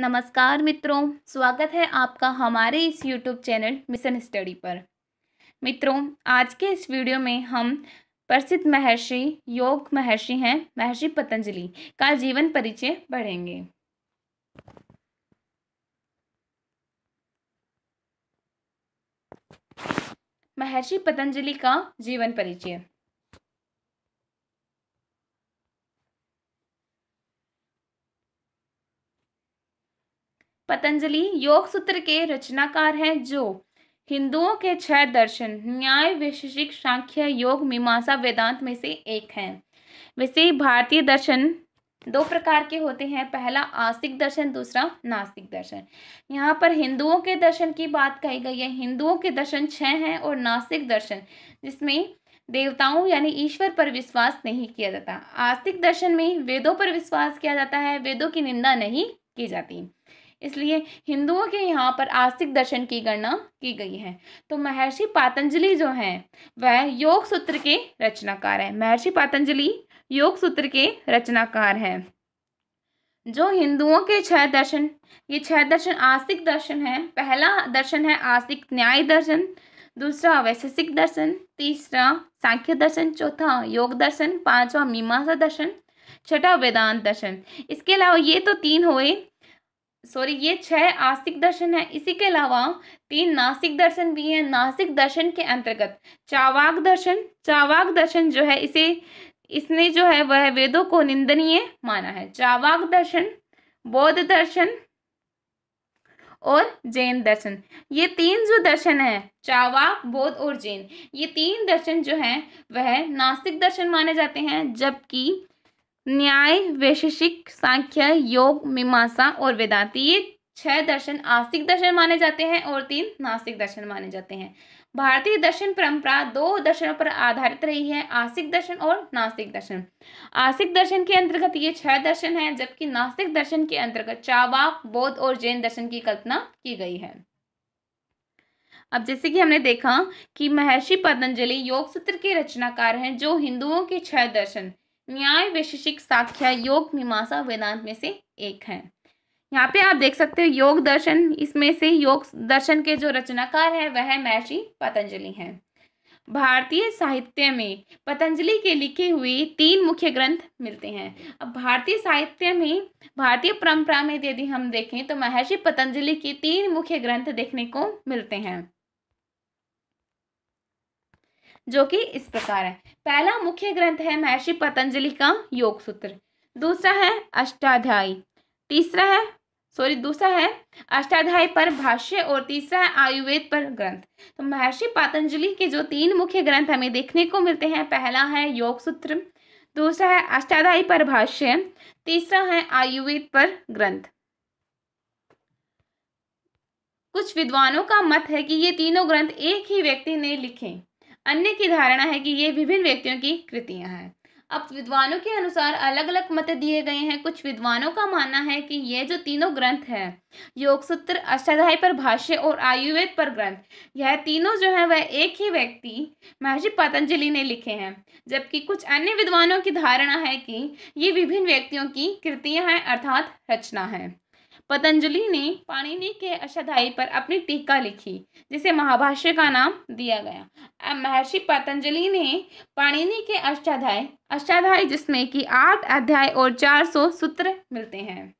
नमस्कार मित्रों स्वागत है आपका हमारे इस यूट्यूब चैनल मिशन स्टडी पर मित्रों आज के इस वीडियो में हम प्रसिद्ध महर्षि योग महर्षि हैं महर्षि पतंजलि का जीवन परिचय पढ़ेंगे महर्षि पतंजलि का जीवन परिचय पतंजलि योग सूत्र के रचनाकार हैं जो हिंदुओं के छह दर्शन न्याय वैशेषिक सांख्य योग मीमांसा वेदांत में से एक हैं वैसे भारतीय दर्शन दो प्रकार के होते हैं पहला आस्तिक दर्शन दूसरा नास्तिक दर्शन यहाँ पर हिंदुओं के दर्शन की बात कही गई है हिंदुओं के दर्शन छः हैं और नास्तिक दर्शन जिसमें देवताओं यानी ईश्वर पर विश्वास नहीं किया जाता आस्तिक दर्शन में वेदों पर विश्वास किया जाता है वेदों की निंदा नहीं की जाती इसलिए हिंदुओं के यहाँ पर आस्तिक दर्शन की गणना की गई है तो महर्षि पातंजलि जो हैं वह योग सूत्र के रचनाकार हैं महर्षि पातंजलि योग सूत्र के रचनाकार हैं जो हिंदुओं के छह दर्शन ये छह दर्शन आस्तिक दर्शन है पहला दर्शन है आस्तिक न्याय दर्शन दूसरा वैशेषिक दर्शन तीसरा सांख्य दर्शन चौथा योग दर्शन पांचवा मीमांसा दर्शन छठा वेदांत दर्शन इसके अलावा ये तो तीन हुए सॉरी ये छह आस्तिक दर्शन है इसी के अलावा तीन नासिक दर्शन भी हैं नासिक दर्शन के अंतर्गत चावाक दर्शन चावाक दर्शन जो है इसे इसने जो है वह वेदों को निंदनीय माना है चावाक दर्शन बौद्ध दर्शन और जैन दर्शन ये तीन जो दर्शन है चावाक बौद्ध और जैन ये तीन दर्शन जो है वह नास्तिक दर्शन माने जाते हैं जबकि न्याय वैशेषिक सांख्य योग मीमांसा और वेदांति ये छह दर्शन आस्तिक दर्शन माने जाते हैं और तीन नास्तिक दर्शन माने जाते हैं भारतीय दर्शन परंपरा दो दर्शनों पर आधारित रही है आस्तिक दर्शन और नास्तिक दर्शन आस्तिक दर्शन के अंतर्गत ये छह दर्शन हैं जबकि नास्तिक दर्शन के अंतर्गत चावाक बौद्ध और जैन दर्शन की कल्पना की गई है अब जैसे कि हमने देखा कि महर्षि पतंजलि योग सूत्र के रचनाकार हैं जो हिंदुओं के छह दर्शन न्याय वैशेषिक साख्या योग मीमांसा वेदांत में से एक है यहाँ पे आप देख सकते हो योग दर्शन इसमें से योग दर्शन के जो रचनाकार है वह महर्षि पतंजलि हैं भारतीय साहित्य में पतंजलि के लिखे हुए तीन मुख्य ग्रंथ मिलते हैं अब भारतीय साहित्य में भारतीय परंपरा में यदि हम देखें तो महर्षि पतंजलि के तीन मुख्य ग्रंथ देखने को मिलते हैं जो कि इस प्रकार है पहला मुख्य ग्रंथ है महर्षि पतंजलि का योग सूत्र दूसरा है अष्टाध्यायी तीसरा है सॉरी दूसरा है अष्टाध्याय पर भाष्य और तीसरा है आयुर्वेद पर ग्रंथ तो महर्षि पतंजलि के जो तीन मुख्य ग्रंथ हमें देखने को मिलते हैं पहला है योग सूत्र दूसरा है अष्टाध्यायी पर भाष्य तीसरा है आयुर्वेद पर ग्रंथ कुछ विद्वानों का मत है कि ये तीनों ग्रंथ एक ही व्यक्ति ने लिखे अन्य की धारणा है कि ये विभिन्न व्यक्तियों की कृतियाँ हैं अब विद्वानों के अनुसार अलग अलग मत दिए गए हैं कुछ विद्वानों का मानना है कि ये जो तीनों ग्रंथ हैं योग सूत्र अष्टाध्यायी पर भाष्य और आयुर्वेद पर ग्रंथ यह तीनों जो है वह एक ही व्यक्ति महर्षि पतंजलि ने लिखे हैं जबकि कुछ अन्य विद्वानों की धारणा है कि ये विभिन्न व्यक्तियों की कृतियाँ हैं अर्थात रचना है पतंजलि ने पाणिनि के अष्टाध्यायी पर अपनी टीका लिखी जिसे महाभाष्य का नाम दिया गया महर्षि पतंजलि ने पाणिनि के अष्टाध्याय अष्टाध्याय जिसमें कि आठ अध्याय और चार सौ सूत्र मिलते हैं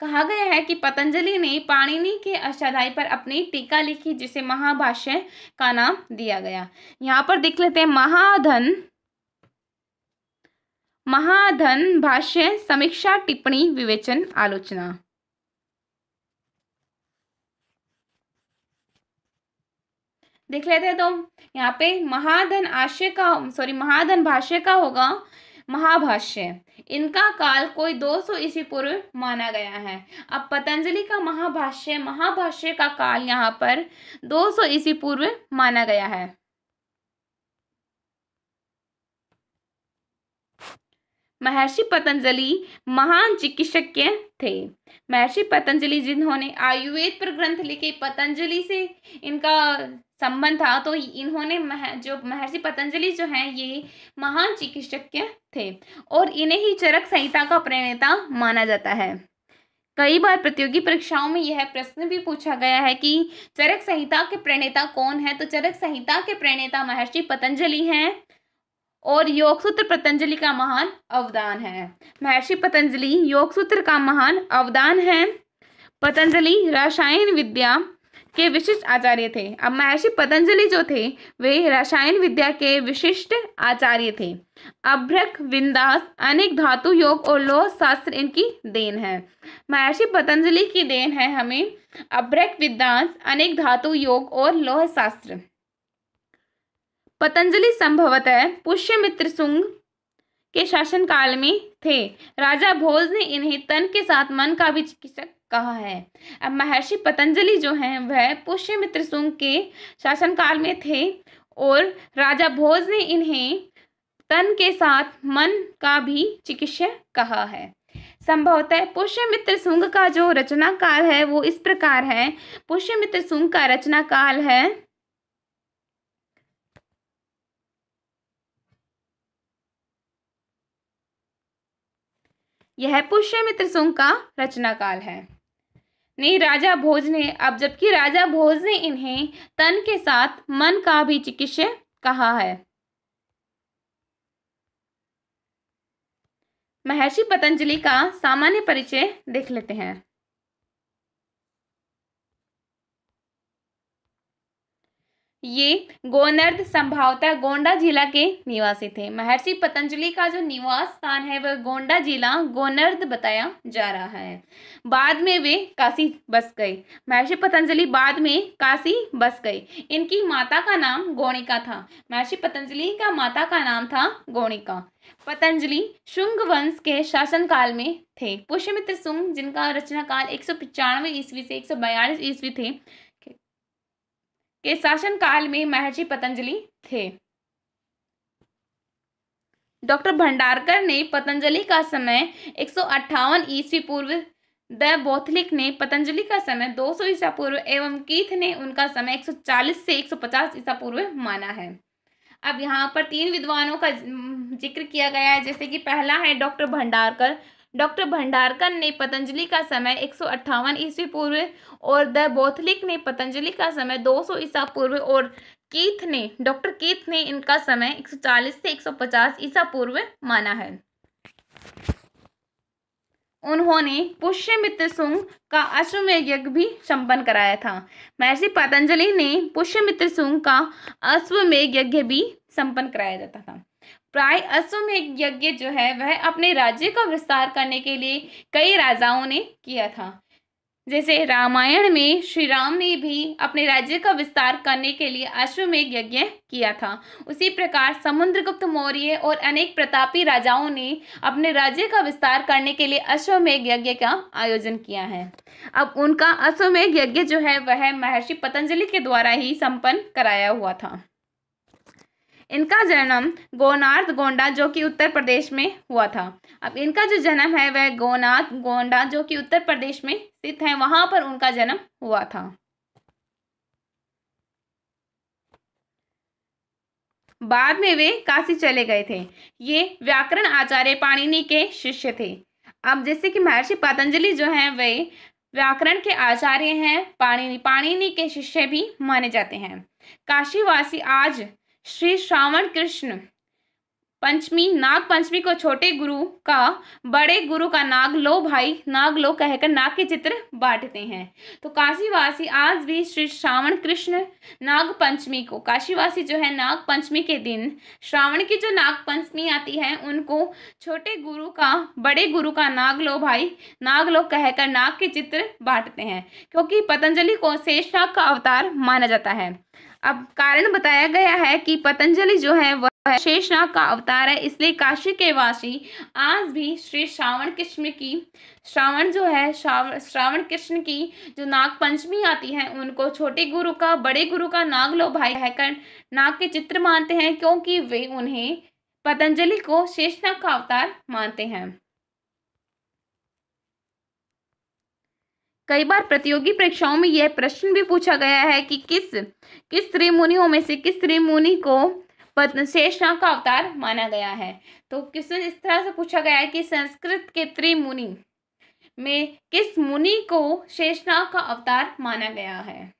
कहा गया है कि पतंजलि ने पाणिनि के अष्टाध्याय पर अपनी टीका लिखी जिसे महाभाष्य का नाम दिया गया यहाँ पर देख लेते हैं महाधन महाधन भाष्य समीक्षा टिप्पणी विवेचन आलोचना देख लेते हैं तो यहाँ पे महाधन आशय का सॉरी महाधन भाष्य का होगा महाभाष्य इनका काल कोई 200 ईस्वी पूर्व माना गया है अब पतंजलि का महाभाष्य महाभाष्य का काल यहाँ पर 200 ईस्वी पूर्व माना गया है महर्षि पतंजलि महान चिकित्सक थे महर्षि पतंजलि जिन्होंने आयुर्वेद पर ग्रंथ लिखे पतंजलि से इनका संबंध था तो इन्होंने मह जो महर्षि पतंजलि जो हैं ये महान चिकित्सक थे और इन्हें ही चरक संहिता का प्रणेता माना जाता है कई बार प्रतियोगी परीक्षाओं में यह प्रश्न भी पूछा गया है कि चरक संहिता के प्रणेता कौन है तो चरक संहिता के प्रणेता महर्षि पतंजलि हैं और योग सूत्र पतंजलि का महान अवदान है महर्षि पतंजलि योग सूत्र का महान अवदान है पतंजलि रसायन विद्या के विशिष्ट आचार्य थे अब महर्षि पतंजलि जो थे वे रसायन विद्या के विशिष्ट आचार्य थे अभ्रक विंदास अनेक धातु योग और लोह शास्त्र इनकी देन है महर्षि पतंजलि की देन है हमें अभ्रक विद्वांस अनेक धातु योग और लोह शास्त्र पतंजलि संभवतः पुष्यमित्र सुंग के शासनकाल में थे राजा भोज ने इन्हें तन के साथ मन का भी चिकित्सक कहा है अब महर्षि पतंजलि जो हैं वह पुष्यमित्र सुंग के शासनकाल में थे और राजा भोज ने इन्हें तन के साथ मन का भी चिकित्सक कहा है संभवतः पुष्यमित्र सुंग का जो रचना काल है वो इस प्रकार है पुष्यमित्र सुंग का रचना काल है यह पुष्यमित्र सुंग का रचनाकाल है नहीं राजा भोज ने अब जबकि राजा भोज ने इन्हें तन के साथ मन का भी चिकित्सक कहा है महर्षि पतंजलि का सामान्य परिचय देख लेते हैं ये गोनर्द संभावतः गोंडा जिला के निवासी थे महर्षि पतंजलि का जो निवास स्थान है वह गोंडा जिला गोनर्द बताया जा रहा है बाद में वे काशी बस गए महर्षि पतंजलि बाद में काशी बस गए इनकी माता का नाम गोणिका था महर्षि पतंजलि का माता का नाम था गोणिका पतंजलि शुंग वंश के शासनकाल में थे पुष्यमित्र शुंग जिनका रचना काल एक ईस्वी से एक ईस्वी थे के शासनकाल में महर्षि पतंजलि थे डॉक्टर भंडारकर ने पतंजलि का समय एक ईस्वी पूर्व द बोथलिक ने पतंजलि का समय 200 ईसा पूर्व एवं कीथ ने उनका समय 140 से 150 ईसा पूर्व माना है अब यहाँ पर तीन विद्वानों का जिक्र किया गया है जैसे कि पहला है डॉक्टर भंडारकर डॉक्टर भंडारकर ने पतंजलि का समय एक सौ ईस्वी पूर्व और द बोथलिक ने पतंजलि का समय दो सौ ईसा पूर्व और कीथ ने डॉक्टर कीथ ने इनका समय 140 से 150 ईसा पूर्व माना है उन्होंने पुष्यमित्र सुंग का अश्वमेध यज्ञ भी संपन्न कराया था महर्षि पतंजलि ने पुष्यमित्र सुंग का अश्वमेघ यज्ञ भी संपन्न कराया जाता था प्राय अश्वमेघ यज्ञ जो है वह अपने राज्य का विस्तार करने के लिए कई राजाओं ने किया था जैसे रामायण में श्री राम ने भी अपने राज्य का विस्तार करने के लिए अश्वमेघ यज्ञ किया था उसी प्रकार समुद्रगुप्त मौर्य और अनेक प्रतापी राजाओं ने अपने राज्य का विस्तार करने के लिए अश्वमेघ यज्ञ का आयोजन किया है अब उनका अश्वमेघ यज्ञ जो है वह महर्षि पतंजलि के द्वारा ही संपन्न कराया हुआ था इनका जन्म गोनाथ गोंडा जो कि उत्तर प्रदेश में हुआ था अब इनका जो जन्म है वह गोनाथ गोंडा जो कि उत्तर प्रदेश में स्थित है वहां पर उनका जन्म हुआ था बाद में वे काशी चले गए थे ये व्याकरण आचार्य पाणिनि के शिष्य थे अब जैसे कि महर्षि पतंजलि जो हैं वे व्याकरण के आचार्य हैं पाणिनि पाणिनि के शिष्य भी माने जाते हैं काशीवासी आज श्री श्रावण कृष्ण पंचमी नाग पंचमी को छोटे गुरु का बड़े गुरु का नाग लो भाई नाग लो कहकर नाग के चित्र बांटते हैं तो काशीवासी आज भी श्री श्रावण कृष्ण नाग पंचमी को काशीवासी जो है नाग पंचमी के दिन श्रावण की जो नाग पंचमी आती है उनको छोटे गुरु का बड़े गुरु का नाग लो भाई नाग लो कहकर नाग के चित्र बांटते हैं क्योंकि पतंजलि को शेष नाग का अवतार माना जाता है अब कारण बताया गया है कि पतंजलि जो है वह शेषनाग का अवतार है इसलिए काशी के वासी आज भी श्री श्रावण कृष्ण की श्रावण जो है श्रावण कृष्ण की जो नाग पंचमी आती है उनको छोटे गुरु का बड़े गुरु का नाग लो भाई कहकर नाग के चित्र मानते हैं क्योंकि वे उन्हें पतंजलि को शेषनाग का अवतार मानते हैं कई बार प्रतियोगी परीक्षाओं में यह प्रश्न भी पूछा गया है कि किस किस त्रिमुनियों में से किस त्रिमुनि को पद्मशेषनाग का अवतार माना गया है तो क्वेश्चन इस तरह से पूछा गया है कि संस्कृत के त्रिमुनि में किस मुनि को शेषनाग का अवतार माना गया है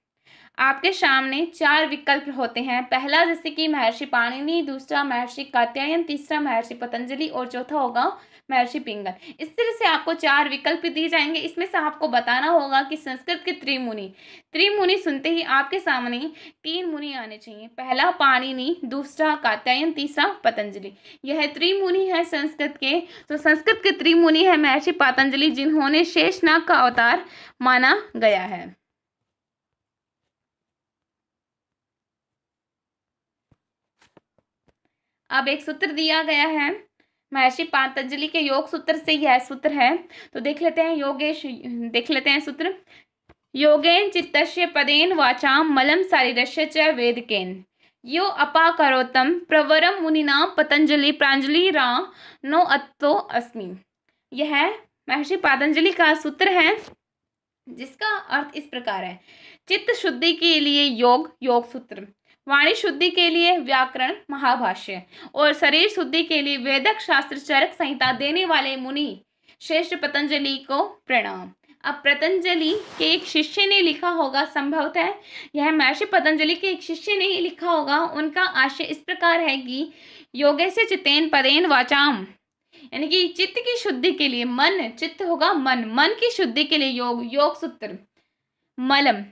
आपके सामने चार विकल्प होते हैं पहला जैसे कि महर्षि पाणिनि दूसरा महर्षि कात्यायन तीसरा महर्षि पतंजलि और चौथा होगा महर्षि पिंगल इस तरह से आपको चार विकल्प दिए जाएंगे इसमें से आपको बताना होगा कि संस्कृत के त्रिमुनि त्रिमुनि सुनते ही आपके सामने तीन मुनि आने चाहिए पहला पाणिनि दूसरा कात्यायन तीसरा पतंजलि यह त्रिमुनि है संस्कृत के तो संस्कृत के त्रिमुनि है महर्षि पतंजलि जिन्होंने शेषनाग का अवतार माना गया है अब एक सूत्र दिया गया है महर्षि पातंजलि के योग सूत्र से यह सूत्र है तो देख लेते हैं योगेश देख लेते हैं सूत्र योगेन चित्त पदेन वाचा मलम शारीरस्य च वेदकेन यो अपाकरोतम प्रवरम मुनिना पतंजलि प्रांजलि रा नो अत्तो अस्मि यह महर्षि पातंजलि का सूत्र है जिसका अर्थ इस प्रकार है चित्त शुद्धि के लिए योग योग सूत्र वाणी शुद्धि के लिए व्याकरण महाभाष्य और शरीर शुद्धि के लिए वेदक शास्त्र चरक संहिता देने वाले मुनि श्रेष्ठ पतंजलि को प्रणाम अब पतंजलि के एक शिष्य ने लिखा होगा संभवतः यह महर्षि पतंजलि के एक शिष्य ने ही लिखा होगा उनका आशय इस प्रकार है कि योगे से चितेन पदेन वाचाम यानी कि चित्त की शुद्धि के लिए मन चित्त होगा मन मन की शुद्धि के लिए योग योग सूत्र मलम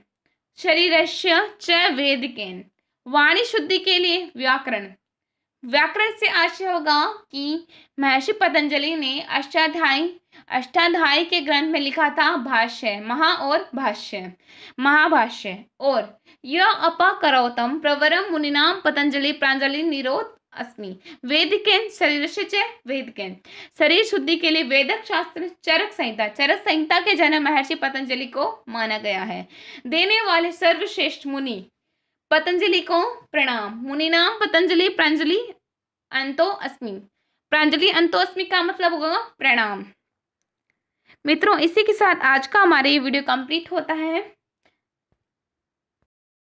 शरीर च केन वाणी शुद्धि के लिए व्याकरण व्याकरण से आशय होगा कि महर्षि पतंजलि ने अष्टाध्यायी अष्टाध्यायी के ग्रंथ में लिखा था भाष्य महा और भाष्य महाभाष्य और यह अपाकरोतम प्रवरम मुनिनाम पतंजलि प्रांजलि निरोध अस्मि वेद शरीर से वेद शरीर शुद्धि के लिए वेदक शास्त्र चरक संहिता चरक संहिता के जन्म महर्षि पतंजलि को माना गया है देने वाले सर्वश्रेष्ठ मुनि पतंजलि को प्रणाम मुनि नाम पतंजलि प्रांजलि अंतो अस्मि प्रांजलि अंतो अस्मि का मतलब होगा प्रणाम मित्रों इसी के साथ आज का हमारे ये वीडियो कंप्लीट होता है